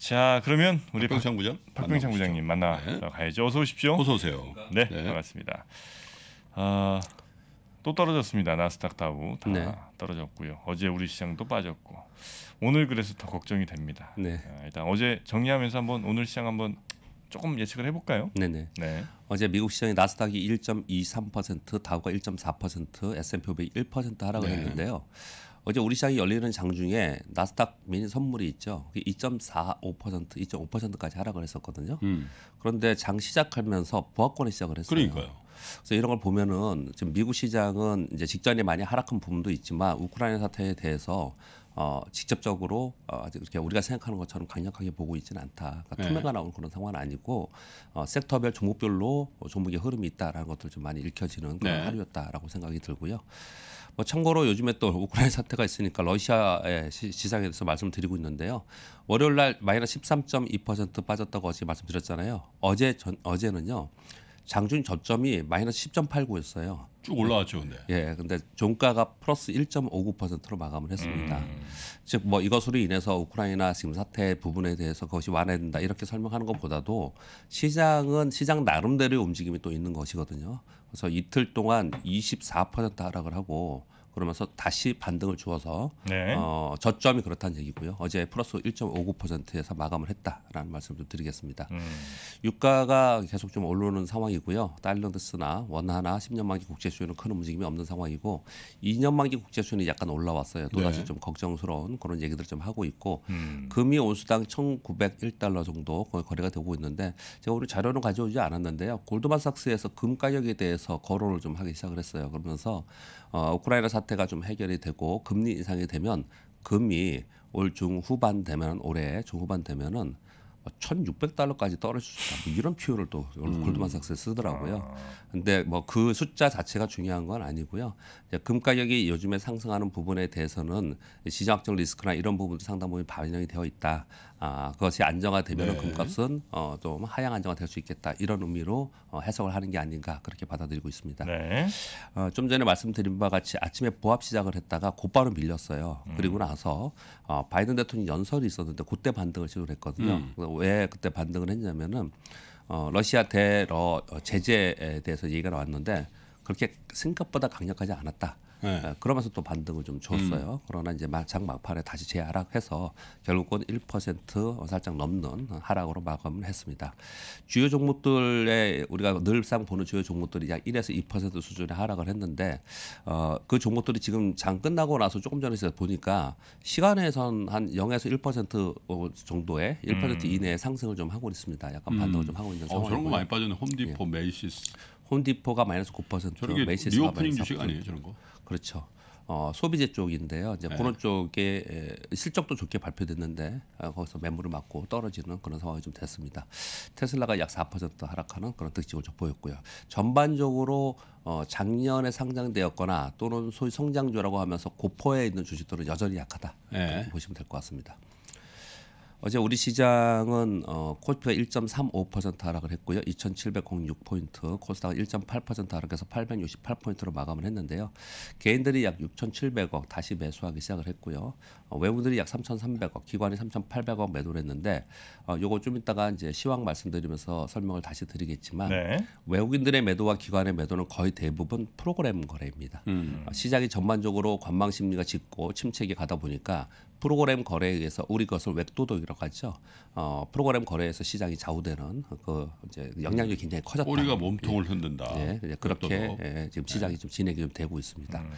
자 그러면 우리 박병창 부장 박병창 부장님 만나 네. 가야죠. 어서 오십시오. 어서 오세요. 네, 네. 반갑습니다. 아, 또 떨어졌습니다. 나스닥 다우 다 네. 떨어졌고요. 어제 우리 시장도 빠졌고 오늘 그래서 더 걱정이 됩니다. 네. 아, 일단 어제 정리하면서 한번 오늘 시장 한번 조금 예측을 해볼까요? 네네. 네. 네. 어제 미국 시장의 나스닥이 1.23%, 다우가 1.4%, S&P 500이 1% 하락을 네. 했는데요. 어제 우리 시장이 열리는 장중에 나스닥 미니 선물이 있죠. 그게 2.45% 2.5%까지 하락을 했었거든요. 음. 그런데 장 시작하면서 보합권에 시작을 했어요. 그러니까요. 그래서 이런 걸 보면은 지금 미국 시장은 이제 직전에 많이 하락한 부분도 있지만 우크라이나 사태에 대해서 어, 직접적으로 어, 이렇게 우리가 생각하는 것처럼 강력하게 보고 있지는 않다. 그러니까 네. 투명가 나오는 그런 상황은 아니고 어, 섹터별 종목별로 뭐 종목의 흐름이 있다라는 것들 좀 많이 읽혀지는 그런 네. 하루였다라고 생각이 들고요. 뭐 참고로 요즘에 또 우크라이나 사태가 있으니까 러시아의 시장에 대해서 말씀드리고 있는데요. 월요일 날 마이너스 13.2% 빠졌다고 어제 말씀드렸잖아요. 어제 전 어제는요. 장중 저점이 마이너스 10.89였어요. 쭉 올라왔죠, 근데. 예, 근데 종가가 플러스 1.59%로 마감을 했습니다. 음. 즉뭐 이것으로 인해서 우크라이나 지금 사태 부분에 대해서 그것이 완화된다 이렇게 설명하는 것보다도 시장은 시장 나름대로의 움직임이 또 있는 것이거든요. 그래서 이틀 동안 24% 하락을 하고 그러면서 다시 반등을 주어서 네. 어, 저점이 그렇다는 얘기고요. 어제 플러스 1.59%에서 마감을 했다라는 말씀을 좀 드리겠습니다. 음. 유가가 계속 좀 올라오는 상황이고요. 달러드스나 원화나 10년 만기 국제수요는 큰 움직임이 없는 상황이고 2년 만기 국제수요는 약간 올라왔어요. 또다시 네. 좀 걱정스러운 그런 얘기들을 좀 하고 있고 음. 금이 온수당 1,901달러 정도 거래가 되고 있는데 제가 오늘 자료는 가져오지 않았는데요. 골드만삭스에서 금 가격에 대해서 거론을 좀 하기 시작을 했어요. 그러면서 어, 우크라이나 사 사태가 좀 해결이 되고 금리 인상이 되면 금이 올 중후반 되면 올해 중후반 되면은 1,600달러까지 떨어질 수 있다. 뭐 이런 표현을 또 음. 골드만삭스에 쓰더라고요. 아. 근데 뭐 그 숫자 자체가 중요한 건 아니고요. 금 가격이 요즘에 상승하는 부분에 대해서는 시장적 리스크나 이런 부분도 상당 부분 반영이 되어 있다. 아, 그것이 안정화되면 네. 금값은 어, 좀 하향 안정화될 수 있겠다 이런 의미로 어, 해석을 하는 게 아닌가 그렇게 받아들이고 있습니다. 네. 어, 좀 전에 말씀드린 바와 같이 아침에 보합 시작을 했다가 곧바로 밀렸어요. 음. 그리고 나서 어, 바이든 대통령 연설이 있었는데 그때 반등을 시도했거든요. 음. 왜 그때 반등을 했냐면은 어, 러시아 대러 어, 제재에 대해서 얘기가 나왔는데 그렇게 생각보다 강력하지 않았다. 네. 예, 그러면서 또 반등을 좀 줬어요. 음. 그러나 이제 장 막판에 다시 재하락해서 결국은 1% 살짝 넘는 하락으로 마감을 했습니다. 주요 종목들의 우리가 늘상 보는 주요 종목들이 약 1에서 2% 수준의 하락을 했는데 어, 그 종목들이 지금 장 끝나고 나서 조금 전에 보니까 시간에선 한 0에서 1% 정도의 1% 음. 이내에 상승을 좀 하고 있습니다. 약간 반등을 음. 좀 하고 있는 상황이고 어, 저런 거 많이 빠졌네. 홈디포, 예. 메이시스. 홈디포가 마이너스 9%, 메이시스가 마이너스 4%. 주식 아니에요, 저런 거? 그렇죠. 어, 소비재 쪽인데요. 이제 네. 그런 쪽에 에, 실적도 좋게 발표됐는데 어, 거기서 매물을 맞고 떨어지는 그런 상황이 좀 됐습니다. 테슬라가 약 4% 하락하는 그런 특징을 좀 보였고요. 전반적으로 어, 작년에 상장되었거나 또는 소위 성장주라고 하면서 고포에 있는 주식들은 여전히 약하다 네. 보시면 될 것 같습니다. 어제 우리 시장은 어, 코스피가 1.35% 하락을 했고요. 2,706포인트, 코스닥은 1.8% 하락해서 868포인트로 마감을 했는데요. 개인들이 약 6,700억 다시 매수하기 시작을 했고요. 어, 외국인들이 약 3,300억, 기관이 3,800억 매도를 했는데 어, 요거 좀 이따가 이제 시황 말씀드리면서 설명을 다시 드리겠지만 네. 외국인들의 매도와 기관의 매도는 거의 대부분 프로그램 거래입니다. 음. 어, 시장이 전반적으로 관망 심리가 짙고 침체기 가다 보니까 프로그램 거래에 의해서 우리 것을 웹도덕이라고 하죠. 어, 프로그램 거래에서 시장이 좌우되는 그 이제 영향력이 굉장히 커졌다. 꼬리가 몸통을 흔든다. 예, 예 그렇게 예, 지금 시장이 네. 좀 진행이 좀 되고 있습니다. 음.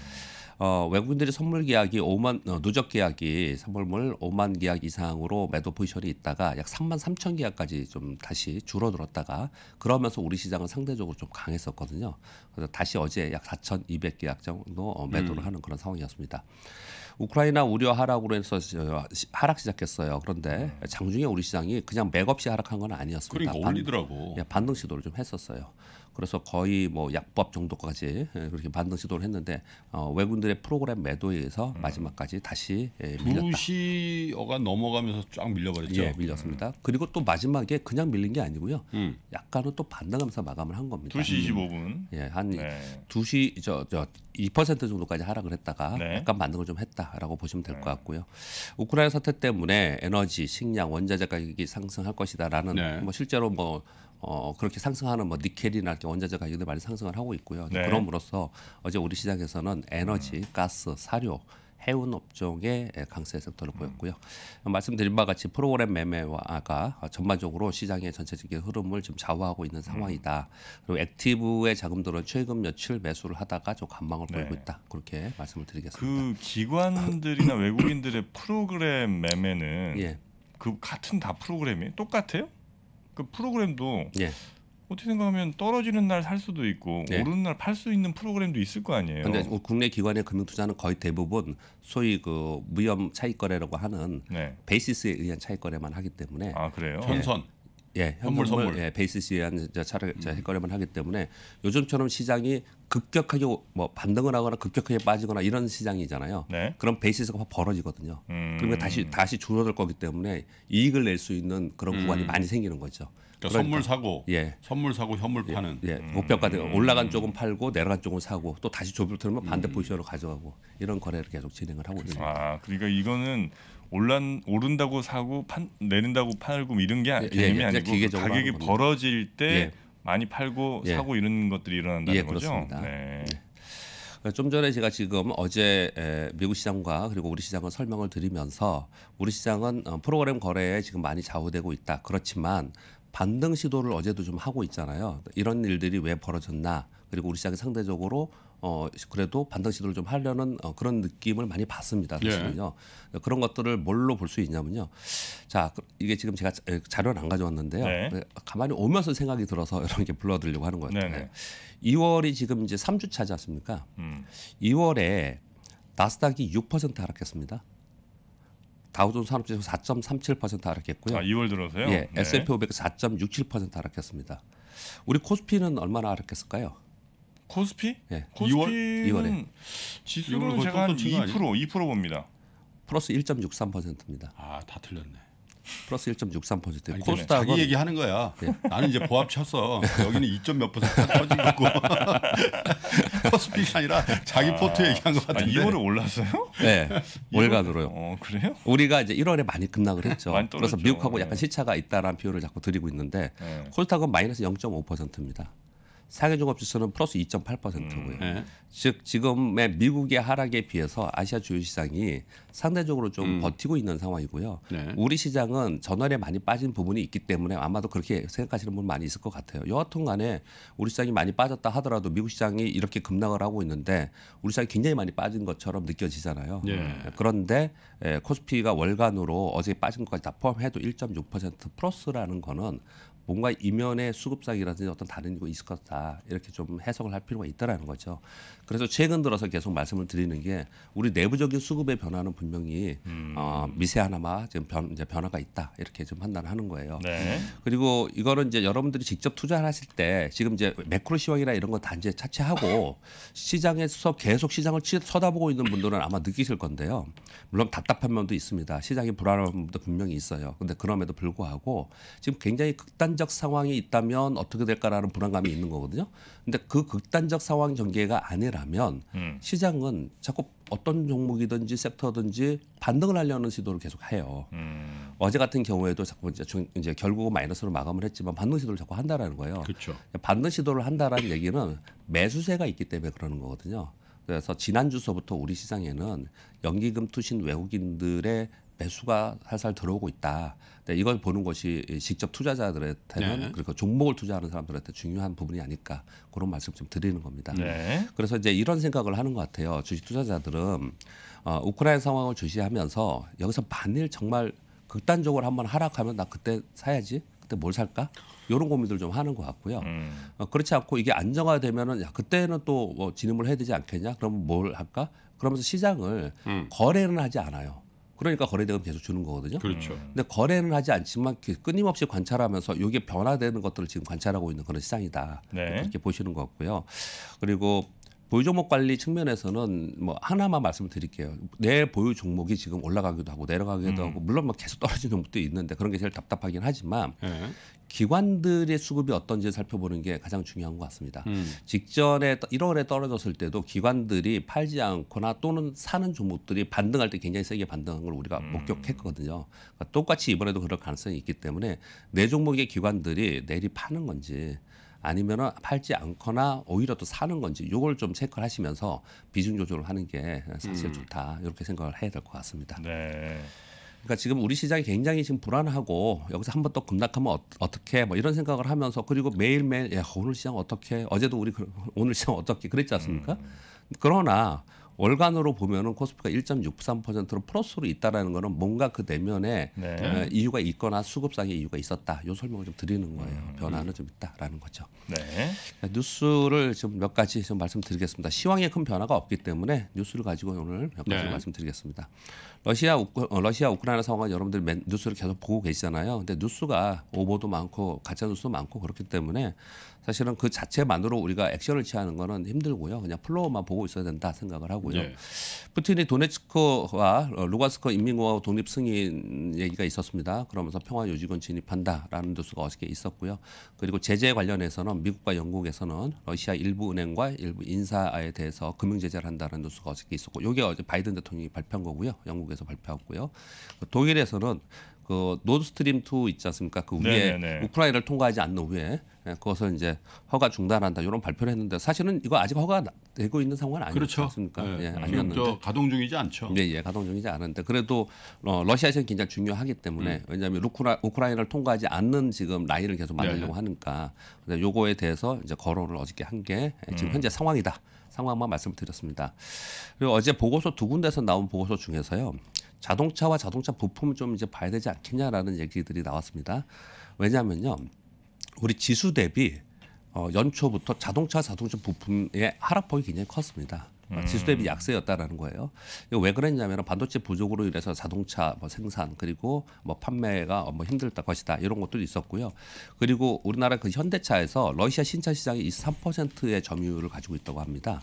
어, 외국인들이 선물 계약이 5만 어, 누적 계약이 선물물 5만 계약 이상으로 매도 포지션이 있다가 약 3만 3천 계약까지 좀 다시 줄어들었다가 그러면서 우리 시장은 상대적으로 좀 강했었거든요. 그래서 다시 어제 약 4,200 계약 정도 어, 매도를 음. 하는 그런 상황이었습니다. 우크라이나 우려하락으로 해서 어, 하락 시작했어요. 그런데 음. 장중에 우리 시장이 그냥 맥없이 하락한 건 아니었습니다. 그러니까 올리더라고. 반, 예, 반등 시도를 좀 했었어요. 그래서 거의 뭐 약법 정도까지 예, 그렇게 반등 시도를 했는데 어, 외국인들의 프로그램 매도에 의해서 음. 마지막까지 다시 예, 밀렸다. 2시가 넘어가면서 쫙 밀려버렸죠. 예, 밀렸습니다. 음. 그리고 또 마지막에 그냥 밀린 게 아니고요. 음. 약간은 또 반등하면서 마감을 한 겁니다. 2시 25분. 예, 한 네. 2시 저, 저2% 정도까지 하락을 했다가 네. 약간 반등을 좀 했다라고 보시면 될것 네. 같고요. 우크라이나 사태 때문에 에너지, 식량, 원자재 가격이 상승할 것이다라는 네. 뭐 실제로 뭐 어, 그렇게 상승하는 뭐 니켈이나 이렇게 원자재 가격도 많이 상승을 하고 있고요. 네. 그럼으로써 어제 우리 시장에서는 에너지, 음. 가스, 사료 해운 업종의 예, 강세 섹터를 음. 보였고요. 음. 말씀드린 바와 같이 프로그램 매매가 전반적으로 시장의 전체적인 흐름을 좀 좌우하고 있는 상황이다. 음. 그리고 액티브의 자금들은 최근 며칠 매수를 하다가 좀 관망을 네. 보이고 있다. 그렇게 말씀을 드리겠습니다. 그 기관들이나 외국인들의 프로그램 매매는 예. 그 같은 다 프로그램이 똑같아요? 그 프로그램도 예. 어떻게 생각하면 떨어지는 날 살 수도 있고 네. 오르는 날팔 수 있는 프로그램도 있을 거 아니에요. 근데 뭐 국내 기관의 금융 투자는 거의 대부분 소위 그 무염 차익 거래라고 하는 네. 베이시스에 의한 차익 거래만 하기 때문에 아 그래요? 현선 예, 현물 예, 선물, 선물. 예, 베이시스에 의한 차를 음. 차 거래만 하기 때문에 요즘처럼 시장이 급격하게 뭐 반등을 하거나 급격하게 빠지거나 이런 시장이잖아요. 네. 그럼 베이스에서 벌어지거든요. 음. 그러면 다시 다시 줄어들 거기 때문에 이익을 낼 수 있는 그런 음. 구간이 많이 생기는 거죠. 그러니까, 그러니까 선물 사고, 예. 선물 사고 현물 예. 파는, 예, 목표가 예. 음. 올라간 쪽은 팔고 내려간 쪽은 사고 또 다시 조별틀면 반대 음. 포지션으로 가져가고 이런 거래를 계속 진행을 하고 있습니다. 아, 그러니까 이거는 올란 오른다고 사고 판, 내린다고 팔고 이런 게 예, 아, 예, 개념이 예, 예, 아니고 그 가격이 벌어질 때. 많이 팔고 예. 사고 이런 것들이 일어난다는 예, 거죠. 그렇습니다. 네. 예. 좀 전에 제가 지금 어제 미국 시장과 그리고 우리 시장을 설명을 드리면서 우리 시장은 어, 프로그램 거래에 지금 많이 좌우되고 있다. 그렇지만 반등 시도를 어제도 좀 하고 있잖아요. 이런 일들이 왜 벌어졌나 그리고 우리 시장이 상대적으로 어 그래도 반등 시도를 좀 하려는 어, 그런 느낌을 많이 받습니다. 예. 사실은요. 예. 그런 것들을 뭘로 볼 수 있냐면요. 자 그, 이게 지금 제가 자료를 안 가져왔는데요. 네. 네. 가만히 오면서 생각이 들어서 여러분께 불러드리려고 하는 거예요. 네. 2월이 지금 이제 3주 차지 않습니까? 음. 2월에 나스닥이 6% 하락했습니다. 다우존 산업지수 4.37% 하락했고요. 아, 2월 들어서요? 예, 네. S&P 500 4.67% 하락했습니다. 우리 코스피는 얼마나 하락했을까요? 코스피? 예. 코스피는 2월? 지수는 제가 한2% 2% 봅니다. 플러스 1.63%입니다. 아, 다 틀렸네. 플러스 1.63%. 코스닥은 자기 얘기하는 거야. 네. 나는 이제 보합 쳤어. 여기는 2.몇 퍼센트 터진 거고. 코스피가 아니라 자기 아, 포트 얘기한 것 아, 같은데. 아, 2월에 올랐어요? 네. 월간으로요. 어, 그래요? 우리가 이제 1월에 많이 급락을 했죠. 많이 그래서 미국하고 네. 약간 시차가 있다라는 표현을 자꾸 드리고 있는데 네. 코스닥은 마이너스 0.5%입니다. 상해 종합 지수는 플러스 2.8%고요. 음. 네. 즉 지금의 미국의 하락에 비해서 아시아 주요 시장이 상대적으로 좀 음. 버티고 있는 상황이고요. 네. 우리 시장은 전월에 많이 빠진 부분이 있기 때문에 아마도 그렇게 생각하시는 분 많이 있을 것 같아요. 여하튼 간에 우리 시장이 많이 빠졌다 하더라도 미국 시장이 이렇게 급락을 하고 있는데 우리 시장이 굉장히 많이 빠진 것처럼 느껴지잖아요. 네. 네 그런데 예, 코스피가 월간으로 어제 빠진 것까지 다 포함해도 1.6% 플러스라는 거는 뭔가 이면의 수급상이라든지 어떤 다른 이유가 있었다 을것 이렇게 좀 해석을 할 필요가 있다라는 거죠. 그래서 최근 들어서 계속 말씀을 드리는 게 우리 내부적인 수급의 변화는 분명히 음. 어, 미세하나마 지금 변, 이제 변화가 있다 이렇게 좀 판단하는 거예요. 네. 그리고 이거는 이제 여러분들이 직접 투자를 하실 때 지금 이제 매크로 시황이나 이런 거다 이제 차치하고 시장에서 계속 시장을 치, 쳐다보고 있는 분들은 아마 느끼실 건데요. 물론 답답한 면도 있습니다. 시장이 불안한 면도 분명히 있어요. 근데 그럼에도 불구하고 지금 굉장히 극단 극단적 상황이 있다면 어떻게 될까라는 불안감이 있는 거거든요. 근데 그 극단적 상황 전개가 아니라면 음. 시장은 자꾸 어떤 종목이든지 섹터든지 반등을 하려는 시도를 계속 해요. 음. 어제 같은 경우에도 자꾸 이제, 이제 결국은 마이너스로 마감을 했지만 반등 시도를 자꾸 한다라는 거예요. 그렇죠. 반등 시도를 한다라는 얘기는 매수세가 있기 때문에 그러는 거거든요. 그래서 지난 주서부터 우리 시장에는 연기금 투신 외국인들의 매수가 살살 들어오고 있다. 그러니까 이걸 보는 것이 직접 투자자들한테는 네. 그리고 종목을 투자하는 사람들한테 중요한 부분이 아닐까 그런 말씀 좀 드리는 겁니다. 네. 그래서 이제 이런 생각을 하는 것 같아요. 주식 투자자들은 어, 우크라이나 상황을 주시하면서 여기서 만일 정말 극단적으로 한번 하락하면 나 그때 사야지. 그때 뭘 살까? 이런 고민들 좀 하는 것 같고요. 음. 어, 그렇지 않고 이게 안정화되면은 야 그때는 또뭐 진입을 해야 되지 않겠냐? 그럼 뭘 할까? 그러면서 시장을 음. 거래는 하지 않아요. 그러니까 거래대금 계속 주는 거거든요. 그렇죠. 음. 근데 거래는 하지 않지만 그 끊임없이 관찰하면서 이게 변화되는 것들을 지금 관찰하고 있는 그런 시장이다. 네. 그렇게 보시는 거 같고요. 그리고 보유 종목 관리 측면에서는 뭐 하나만 말씀을 드릴게요. 내 보유 종목이 지금 올라가기도 하고 내려가기도 음. 하고 물론 뭐 계속 떨어지는 종목도 있는데 그런 게 제일 답답하긴 하지만 예. 기관들의 수급이 어떤지 살펴보는 게 가장 중요한 것 같습니다. 음. 직전에 1월에 떨어졌을 때도 기관들이 팔지 않거나 또는 사는 종목들이 반등할 때 굉장히 세게 반등한 걸 우리가 음. 목격했거든요. 그러니까 똑같이 이번에도 그럴 가능성이 있기 때문에 내 종목의 기관들이 내리 파는 건지 아니면은 팔지 않거나 오히려 또 사는 건지 요걸 좀 체크를 하시면서 비중 조절을 하는 게 사실 음. 좋다 이렇게 생각을 해야 될 것 같습니다. 네. 그러니까 지금 우리 시장이 굉장히 지금 불안하고 여기서 한번또 급락하면 어, 떻게뭐 이런 생각을 하면서 그리고 매일매일 야, 오늘 시장 어떻게 어제도 우리 오늘 시장 어떻게 그랬지 않습니까? 음. 그러나 월간으로 보면은 코스피가 1.63%로 플러스로 있다라는 거는 뭔가 그 내면에 네. 어, 이유가 있거나 수급상의 이유가 있었다. 요 설명을 좀 드리는 거예요. 음. 음. 변화는 좀 있다라는 거죠. 네. 뉴스를 지금 몇 가지 좀 말씀드리겠습니다. 시황에 큰 변화가 없기 때문에 뉴스를 가지고 오늘 몇 가지 네. 말씀드리겠습니다. 러시아 우크, 어, 러시아 우크라이나 상황 은 여러분들 뉴스를 계속 보고 계시잖아요. 근데 뉴스가 오보도 많고 가짜 뉴스도 많고 그렇기 때문에 사실은 그 자체만으로 우리가 액션을 취하는 거는 힘들고요. 그냥 플로우만 보고 있어야 된다 생각을 하고요. 네. 푸틴이 도네츠크와 루가스크 인민공화국 독립 승인 얘기가 있었습니다. 그러면서 평화 유지군 진입한다라는 뉴스가 어저께 있었고요. 그리고 제재 관련해서는 미국과 영국에서는 러시아 일부 은행과 일부 인사에 대해서 금융 제재를 한다는 뉴스가 어저께 있었고 이게 어제 바이든 대통령이 발표한 거고요. 영국에서 발표했고요. 그 독일에서는 그 노드스트림 2 있지 않습니까? 그 위에 우크라이나를 통과하지 않는 후에 예, 그것을 이제 허가 중단한다 이런 발표를 했는데 사실은 이거 아직 허가 되고 있는 상황은 아니지 그렇죠. 않습니까? 네. 예, 아니었는데 가동 중이지 않죠. 예, 예, 가동 중이지 않은데 그래도 어, 러시아에서는 굉장히 중요하기 때문에 음. 왜냐하면 우크라, 우크라이나를 통과하지 않는 지금 라인을 계속 만들려고 네. 하니까 그래 요거에 대해서 이제 거론을 어저께 한 게 지금 음. 현재 상황이다. 상황만 말씀드렸습니다. 그리고 어제 보고서 두 군데서 나온 보고서 중에서요. 자동차와 자동차 부품을 좀 이제 봐야 되지 않겠냐라는 얘기들이 나왔습니다. 왜냐하면요, 우리 지수 대비 어, 연초부터 자동차 자동차 부품의 하락폭이 굉장히 컸습니다. 그러니까 음. 지수 대비 약세였다라는 거예요. 왜 그랬냐면 반도체 부족으로 인해서 자동차 뭐 생산 그리고 뭐 판매가 뭐 힘들다 것이다 이런 것들이 있었고요. 그리고 우리나라 그 현대차에서 러시아 신차 시장이 23%의 점유율을 가지고 있다고 합니다.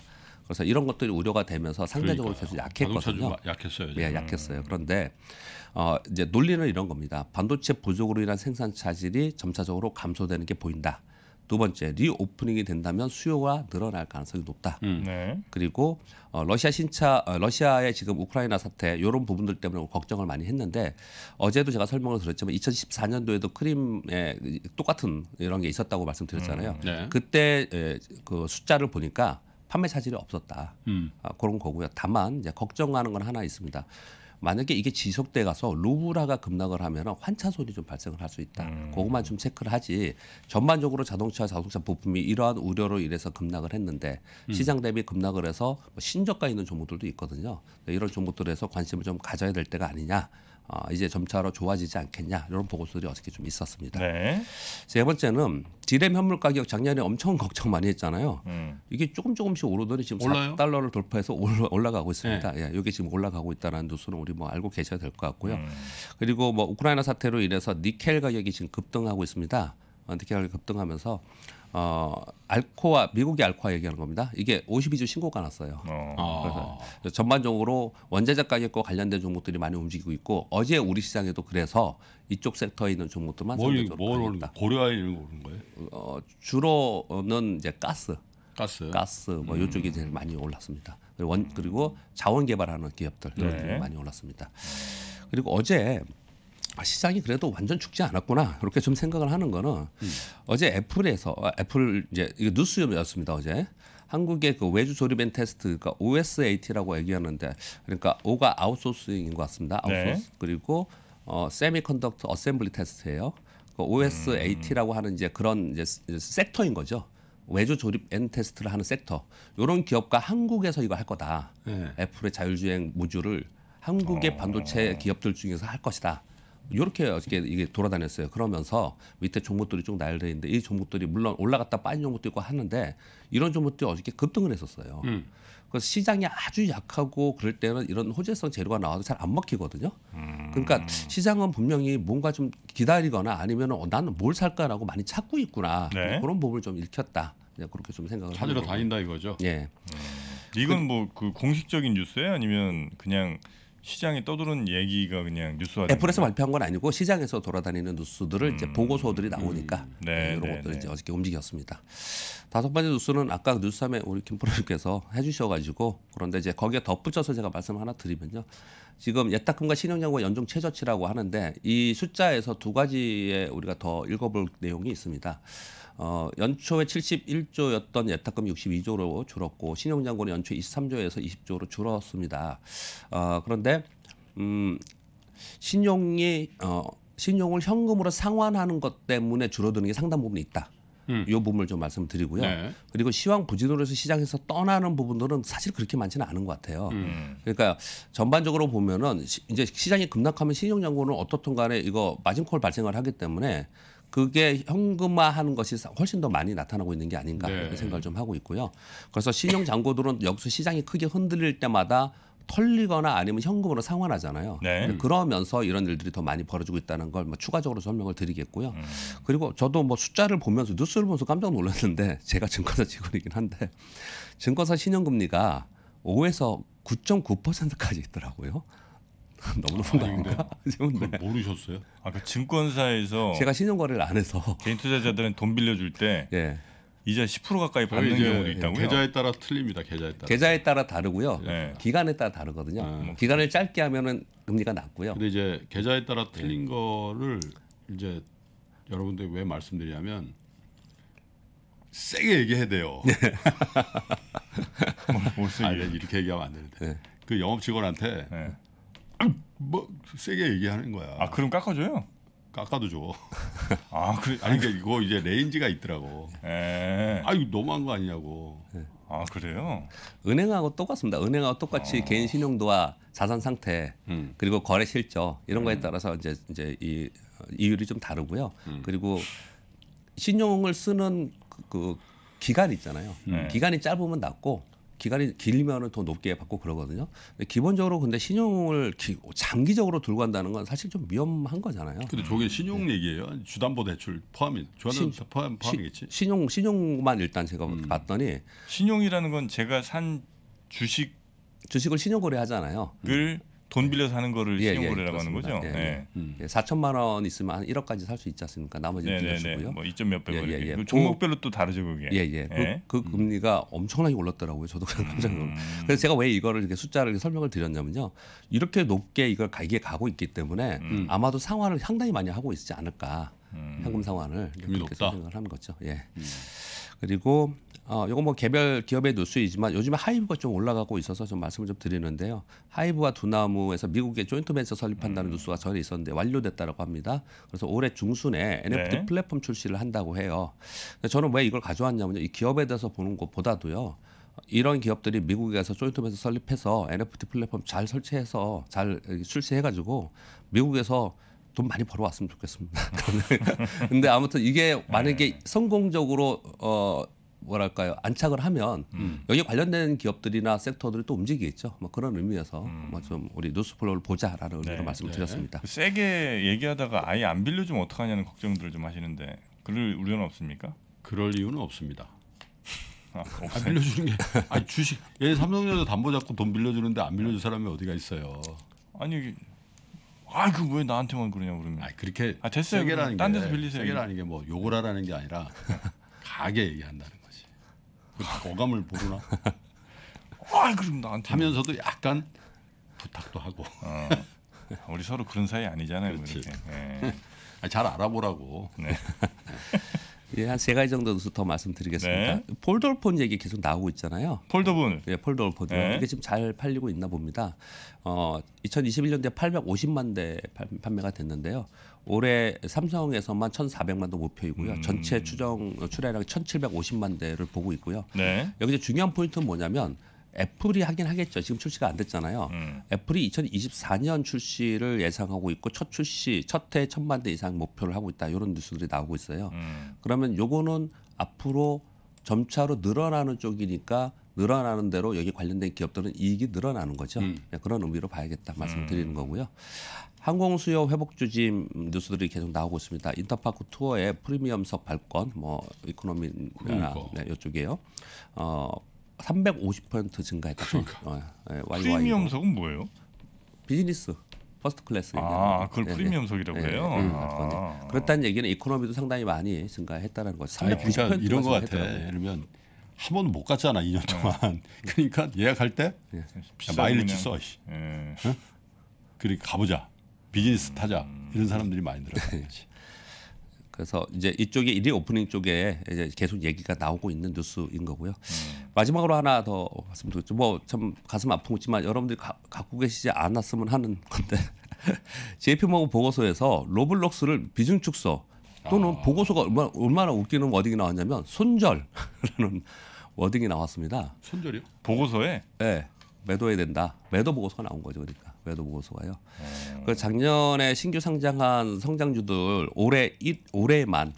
그래서 이런 것들이 우려가 되면서 상대적으로 그러니까요. 계속 약했거든요. 약했어요. 지 예, 음. 약했어요. 그런데 어, 이제 논리는 이런 겁니다. 반도체 부족으로 인한 생산 차질이 점차적으로 감소되는 게 보인다. 두 번째 리오프닝이 된다면 수요가 늘어날 가능성이 높다. 음. 네. 그리고 어, 러시아 신차 어, 러시아의 지금 우크라이나 사태 이런 부분들 때문에 걱정을 많이 했는데 어제도 제가 설명을 드렸지만 2014년도에도 크림에 똑같은 이런 게 있었다고 말씀드렸잖아요. 음. 네. 그때 에, 그 숫자를 보니까 판매 사실이 없었다 음. 아, 그런 거고요. 다만 이제 걱정하는 건 하나 있습니다. 만약에 이게 지속돼 가서 루브라가 급락을 하면 환차 손이 좀 발생을 할 수 있다. 음. 그것만 좀 체크를 하지. 전반적으로 자동차, 자동차 부품이 이러한 우려로 인해서 급락을 했는데 음. 시장 대비 급락을 해서 뭐 신저가 있는 종목들도 있거든요. 이런 종목들에서 관심을 좀 가져야 될 때가 아니냐. 어, 이제 점차로 좋아지지 않겠냐 이런 보고서들이 어저께 좀 있었습니다. 네. 세 번째는 디램 현물 가격 작년에 엄청 걱정 많이 했잖아요. 음. 이게 조금 조금씩 오르더니 지금 올라요? 4달러를 돌파해서 올라, 가고 있습니다. 네. 예, 이게 지금 올라가고 있다는 뉴스는 우리 뭐 알고 계셔야 될 것 같고요. 음. 그리고 뭐 우크라이나 사태로 인해서 니켈 가격이 지금 급등하고 있습니다. 어, 니켈 가격이 급등하면서 어, 알코아 미국이 알코아 얘기하는 겁니다. 이게 52주 신고가 났어요. 어. 그래서 전반적으로 원자재 가격과 관련된 종목들이 많이 움직이고 있고 어제 우리 시장에도 그래서 이쪽 섹터에 있는 종목들만 뭘, 뭘 고려할 이런 거는 거예요? 어, 주로는 이제 가스, 가스, 가스 뭐 음. 이쪽이 제일 많이 올랐습니다. 그리고, 원 그리고 자원 개발하는 기업들 네. 많이 올랐습니다. 그리고 어제 아, 시장이 그래도 완전 죽지 않았구나 그렇게 좀 생각을 하는 거는 음. 어제 애플에서 어, 애플 이제 이거 뉴스였습니다 어제 한국의 그 외주 조립엔 테스트가 OSAT라고 그러니까 얘기하는데 그러니까 O가 아웃소스인것 같습니다 네. 아웃소스 네. 그리고 어, 세미컨덕터 어셈블리 테스트예요 그 OSAT라고 음. 하는 이제 그런 이제 섹터인 거죠. 외주 조립 엔 테스트를 하는 섹터 이런 기업과 한국에서 이거 할 거다. 네. 애플의 자율주행 모듈을 한국의 어. 반도체 기업들 중에서 할 것이다. 이렇게 어 이게, 이게 돌아다녔어요. 그러면서 밑에 종목들이 쭉 나열돼 있는데 이 종목들이 물론 올라갔다 빠진 종목도 있고 하는데 이런 종목들이 어저께 급등을 했었어요. 음. 그래서 시장이 아주 약하고 그럴 때는 이런 호재성 재료가 나와도 잘 안 먹히거든요. 음. 그러니까 시장은 분명히 뭔가 좀 기다리거나 아니면 어, 나는 뭘 살까라고 많이 찾고 있구나 네. 그런 부분을 좀 읽혔다. 그렇게 좀 생각을 찾으러 다닌다 이거죠. 예. 음. 이건 뭐 그 공식적인 뉴스예요 아니면 그냥 시장에 떠도는 얘기가 그냥 뉴스화. 애플에서 발표한 건 아니고 시장에서 돌아다니는 뉴스들을 음. 이제 보고서들이 음, 나오니까 음. 네, 네 이런 네, 것들 네. 이제 어저께 움직였습니다. 다섯 번째 뉴스는 아까 뉴스함에 우리 김프로님께서 해주셔가지고 그런데 이제 거기에 덧붙여서 제가 말씀 하나 드리면요. 지금 예탁금과 신용장과 연중 최저치라고 하는데 이 숫자에서 두 가지에 우리가 더 읽어볼 내용이 있습니다. 어, 연초에 71조였던 예탁금 62조로 줄었고 신용장고는 연초 23조에서 20조로 줄었습니다. 어, 그런데 음, 신용이 어, 신용을 현금으로 상환하는 것 때문에 줄어드는 게 상당 부분 이 있다. 음. 부분을 좀 말씀드리고요. 네. 그리고 시황 부진으로서 시장에서 떠나는 부분들은 사실 그렇게 많지는 않은 것 같아요. 음. 그러니까 전반적으로 보면은 시, 이제 시장이 급락하면 신용장고는 어떻든 간에 이거 마진콜 발생을 하기 때문에 그게 현금화하는 것이 훨씬 더 많이 나타나고 있는 게 아닌가 네. 이렇게 생각을 좀 하고 있고요. 그래서 신용 잔고들은 역기 시장이 크게 흔들릴 때마다 털리거나 아니면 현금으로 상환하잖아요. 네. 그러면서 이런 일들이 더 많이 벌어지고 있다는 걸뭐 추가적으로 설명을 드리겠고요. 음. 그리고 저도 뭐 숫자를 보면서 뉴스를 보면서 깜짝 놀랐는데 제가 증권사 직원이긴 한데 증권사 신용금리가 5에서 9.9%까지 있더라고요. 너무 높은 거 아, 아닌가? 네. 모르셨어요? 아까 그 증권사에서 제가 신용거래를 안 해서 개인 투자자들은 돈 빌려줄 때 예. 이자 10% 가까이 받는 경우도 있다고요. 계좌에 따라 틀립니다. 계좌에 따라. 계좌에 따라 다르고요. 네. 기간에 따라 다르거든요. 아. 기간을 짧게 하면은 금리가 낮고요. 근데 이제 계좌에 따라 틀린 네. 거를 이제 여러분들 왜 말씀드리냐면 세게 얘기해야 돼요. 네. 아, 이렇게 얘기하면 안 되는데. 네. 그 영업 직원한테 네. 뭐 세게 얘기하는 거야. 아, 그럼 깎아줘요? 깎아도 줘. 아 그래. 아니 그러니까 이거 이제 레인지가 있더라고. 에. 예. 아 이거 너무한 거 아니냐고. 네. 아 그래요? 은행하고 똑같습니다. 은행하고 똑같이 아. 개인 신용도와 자산 상태 음. 그리고 거래 실적 이런 거에 음. 따라서 이제 이제 이 이율이 좀 다르고요. 음. 그리고 신용을 쓰는 그, 그 기간 있잖아요. 네. 기간이 짧으면 낮고 기간이 길면은 더 높게 받고 그러거든요. 근데 기본적으로 근데 신용을 기, 장기적으로 들고 간다는 건 사실 좀 위험한 거잖아요. 근데 저게 음. 신용 네. 얘기예요. 주담보 대출 포함이 주담 포함 포함이겠지. 신용 신용만 일단 제가 음. 봤더니 신용이라는 건 제가 산 주식 주식을 신용거래 하잖아요. 을 음. 돈 빌려서 하는 거를 예, 예 신용거래라고 예, 하는 거죠. 예, 네. 예. 음. 4천만 예, 원 있으면 한 1억까지 살 수 있지 않습니까? 나머지는 네, 네, 빌려주고요. 뭐2 몇백 원. 예, 예. 예. 그 종목별로 또 다르죠 그게. 예예. 그, 그, 음. 금리가 엄청나게 올랐더라고요. 저도 깜짝 놀랐어요. 음. 그래서 제가 왜 이거를 이렇게 숫자를 이렇게 설명을 드렸냐면요. 이렇게 높게 이걸 가기에 가고 있기 때문에 음. 음 아마도 상환을 상당히 많이 하고 있지 않을까. 음. 현금 상환을 이렇게 높다. 생각을 하는 거죠. 예. 그리고 어, 이거 뭐 개별 기업의 뉴스이지만 요즘에 하이브가 좀 올라가고 있어서 좀 말씀을 좀 드리는데요. 하이브와 두나무에서 미국의 조인트 벤처 설립한다는 음. 뉴스가 전에 있었는데 완료됐다라고 합니다. 그래서 올해 중순에 NFT 네. 플랫폼 출시를 한다고 해요. 저는 왜 이걸 가져왔냐면요. 이 기업에 대해서 보는 것보다도요. 이런 기업들이 미국에서 조인트벤처 설립해서 NFT 플랫폼 잘 설치해서 잘 출시해가지고 미국에서 돈 많이 벌어왔으면 좋겠습니다. 근데 아무튼 이게 만약에 네. 성공적으로 어 뭐랄까요 안착을 하면 음. 여기 관련된 기업들이나 섹터들이 또 움직이겠죠. 뭐 그런 의미에서 음. 뭐좀 우리 뉴스플로우를 보자라는 의미로 네. 말씀드렸습니다. 네. 세게 얘기하다가 아예 안 빌려주면 어떡하냐는 걱정들을 좀 하시는데 그럴 우려는 없습니까? 그럴 이유는 없습니다. 아, 안 아, 빌려주는 게 아니 주식 얘 예, 삼성전자 담보 잡고 돈 빌려주는데 안 빌려줄 사람이 어디가 있어요? 아니 아이고 왜 나한테만 그러냐 그러면. 아 그렇게 아, 됐어요. 세계라는 딴 데서 빌리세요. 세계라는 게뭐 욕을 하라는 게 아니라 가게 얘기한다는 거지. 어감을 그 모르나? 아 그럼 나한테 하면서도 약간 부탁도 하고. 어. 우리 서로 그런 사이 아니잖아요. 그렇지. 네. 잘 알아보라고. 네. 예, 한 세 가지 정도 더 말씀드리겠습니다. 네. 폴더폰 얘기 계속 나오고 있잖아요. 폴더분. 예, 폴더폰. 네. 이게 지금 잘 팔리고 있나 봅니다. 어, 2021년도에 850만 대 판매가 됐는데요. 올해 삼성에서만 1,400만 대 목표이고요. 음. 전체 추정 출하량 1,750만 대를 보고 있고요. 네. 여기서 중요한 포인트는 뭐냐면 애플이 하긴 하겠죠. 지금 출시가 안 됐잖아요. 음. 애플이 2024년 출시를 예상하고 있고 첫 출시 첫해 천만 대 이상 목표를 하고 있다. 이런 뉴스들이 나오고 있어요. 음. 그러면 요거는 앞으로 점차로 늘어나는 쪽이니까 늘어나는 대로 여기 관련된 기업들은 이익이 늘어나는 거죠. 음. 예, 그런 의미로 봐야겠다 말씀드리는 음. 거고요. 항공 수요 회복 주짐 뉴스들이 계속 나오고 있습니다. 인터파크 투어의 프리미엄석 발권, 뭐 이코노미나 그러니까. 네, 이쪽이에요. 어, 350% 증가했다. 그러니까. 어, 예, 예 프리미엄석은 뭐예요? 비즈니스 퍼스트 클래스. 아, 그걸 예, 예, 프리미엄석이라고 예, 예. 해요. 예, 예, 아. 그렇다는 얘기는 이코노미도 상당히 많이 증가했다는 라 거. 죠9 0 그러니까 이런 거 같아. 예를 들면 한 번도 못 갔잖아 2년 동안. 그러니까 예약할 때 야, 마일리지 써. 씨. 네. 응? 그리고 가보자. 비즈니스 타자. 음. 이런 사람들이 많이 들어가지. 그래서 이제 이쪽에 일일 오프닝 쪽에 이제 계속 얘기가 나오고 있는 뉴스인 거고요. 음. 마지막으로 하나 더 말씀드리죠. 뭐참 가슴 아프지만 여러분들이 가, 갖고 계시지 않았으면 하는 건데 JP모건 보고서에서 로블록스를 비중 축소 또는 아. 보고서가 얼마나, 얼마나 웃기는 워딩이 나왔냐면 손절라는 워딩이 나왔습니다. 손절이요? 보고서에? 네. 매도해야 된다. 매도 보고서 가 나온 거죠, 그러니까. 외도 보고서가요. 음. 그 작년에 신규 상장한 성장주들 올해 이, 올해만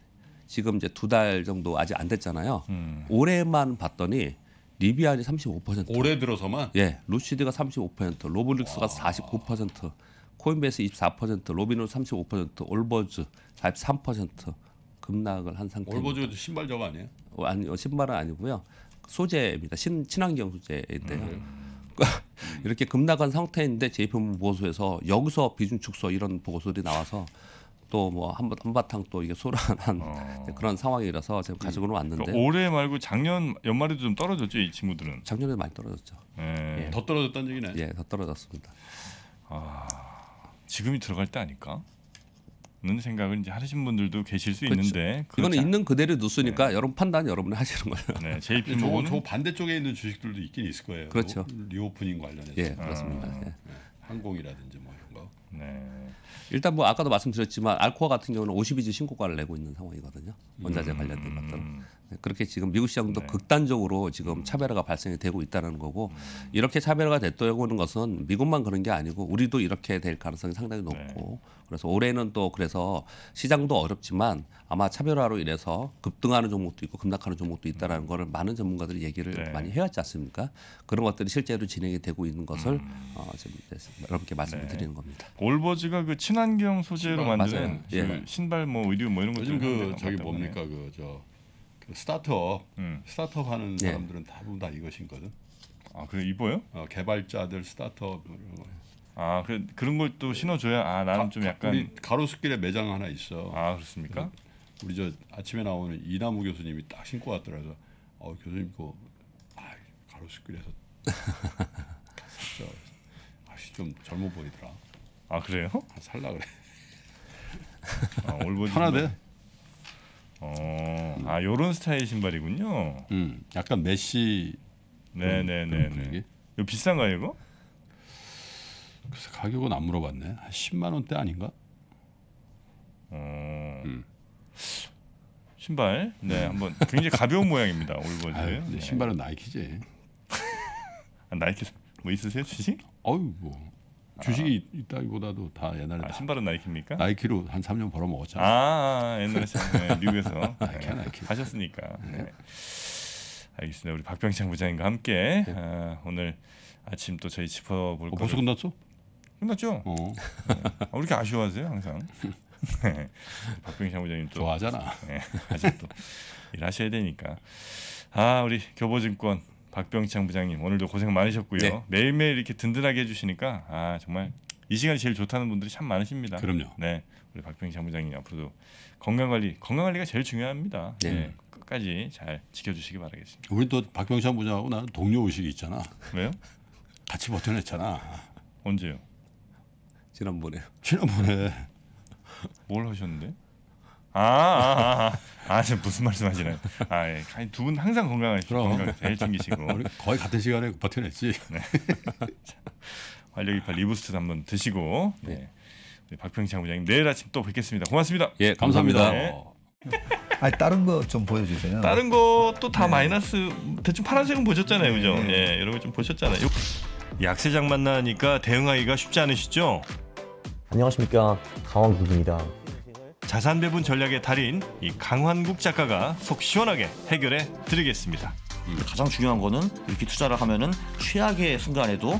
지금 이제 두 달 정도 아직 안 됐잖아요. 음. 올해만 봤더니 리비안이 35%. 올해 들어서만? 예. 루시드가 35%, 로블릭스가 49%, 코인베이스 24%, 로빈홀 35%, 올버즈 43% 급락을 한 상태. 올버즈 신발 저거 아니에요? 어, 아니 신발은 아니고요. 소재입니다. 신 친환경 소재인데요. 음. 이렇게 급락한 상태인데 JPM 보고서에서 여기서 비중 축소 이런 보고서들이 나와서 또 뭐 한바, 한바탕 또 이게 소란한 어. 그런 상황이라서 지금 예. 가지고는 왔는데 그러니까 올해 말고 작년 연말에도 좀 떨어졌죠 이 친구들은 작년에 많이 떨어졌죠. 예. 예. 더 떨어졌다는 얘기네. 예, 더 떨어졌습니다. 아, 지금이 들어갈 때 아닐까? 는 생각을 이제 하시는 분들도 계실 수그렇 있는데 그거는 있는 그대로 뉴스니까 네. 여러분 판단 여러분이 하시는 거예요. 네, JP 저거 저 반대쪽에 있는 주식들도 있긴 있을 거예요. 그렇죠. 리오프닝 관련해서. 예, 그렇습니다. 아, 예. 항공이라든지 뭐 이런 거. 네. 일단 뭐 아까도 말씀드렸지만 알코아 같은 경우는 52주 신고가를 내고 있는 상황이거든요. 원자재 관련된 음. 것들. 그렇게 지금 미국 시장도 네. 극단적으로 지금 음. 차별화가 발생이 되고 있다는 거고 음. 이렇게 차별화가 됐다고 하는 것은 미국만 그런 게 아니고 우리도 이렇게 될 가능성이 상당히 네. 높고 네. 그래서 올해는 또 그래서 시장도 어렵지만 아마 차별화로 인해서 급등하는 종목도 있고 급락하는 종목도 있다라는 음. 거를 많은 전문가들이 얘기를 네. 많이 해왔지 않습니까? 그런 것들이 실제로 진행이 되고 있는 것을 음. 어, 좀 여러분께 말씀을 네. 드리는 겁니다. 올버지가 그 친환경 소재로 아, 만드 그 예. 신발 뭐 의류 뭐 이런 것들 요즘 그 저기 뭡니까 그저 그 스타트업, 음. 스타트업 하는 네. 사람들은 대부분 다 이것이거든. 아 그래 이뻐요? 어, 개발자들 스타트업 뭐 이런 거. 아 그래 그런 걸 또 신어줘야 아 나는 가, 좀 약간 우리 가로수길에 매장 하나 있어. 아 그렇습니까? 음. 우리 저 아침에 나오는 이남우 교수님이 딱 신고 왔더라서 어 교수님 그 아, 가로수길에서 아씨 좀 젊어 보이더라. 아 그래요? 아, 살라 그래. 아, 편하대. 뭐. 어, 아 요런 스타일 신발이군요. 음, 약간 메시. 네네네. 네, 네. 이거 비싼가요 이거? 그래서 가격은 안 물어봤네. 한 10만 원대 아닌가? 어. 음. 신발. 네, 음. 한번 굉장히 가벼운 모양입니다. 올버즈. 아 신발은 나이키지. 아, 나이키 뭐 있으세요, 주식? 어유 뭐. 주식이 있다기보다도 다 옛날에 아, 다 신발은 나이키입니까? 나이키로 한 3년 벌어 먹었잖아 아, 아, 옛날에 네, 미국에서 나이키 네, 나이키 하셨으니까. 네. 네. 알겠습니다. 우리 박병창 부장님과 함께 네. 아, 오늘 아침 또 저희 짚어볼 거. 어, 벌써 끝났어? 끝났죠. 어. 네. 아, 이렇게 아쉬워하세요 항상? 네. 박병창 부장님 좋아하잖아. 네. 아직도 일하셔야 되니까. 아 우리 교보증권 박병창 부장님 오늘도 고생 많으셨고요. 네. 매일매일 이렇게 든든하게 해주시니까 아 정말 이 시간이 제일 좋다는 분들이 참 많으십니다. 그럼요. 네, 우리 박병창 부장님 앞으로도 건강 관리 건강 관리가 제일 중요합니다. 네. 네. 끝까지 잘 지켜주시기 바라겠습니다. 우리 또 박병창 부장하고 나 동료 의식이 있잖아. 왜요? 같이 버텨냈잖아. 언제요? 지난번에 지난번에 뭘 하셨는데? 아, 아, 아, 아, 지금 무슨 말씀하시나요? 아, 예. 두분 항상 건강하시고 건강 제일 챙기시고 거의 같은 시간에 버텨냈지. 네. 활력 이팔 리부스트 한번 드시고 네. 네. 박평창 부장님 내일 아침 또 뵙겠습니다. 고맙습니다. 예, 감사합니다. 감사합니다. 아 다른 거 좀 보여주세요. 다른 것도 다 네. 마이너스 대충 파란색은 보셨잖아요, 그죠? 네. 예, 여러 좀 보셨잖아요. 약세장 만나니까 대응하기가 쉽지 않으시죠? 안녕하십니까 강원국입니다. 자산 배분 전략의 달인 이 강환국 작가가 속 시원하게 해결해 드리겠습니다. 음, 가장 중요한 거는 이렇게 투자를 하면은 최악의 순간에도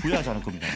부여하지 않을 겁니다.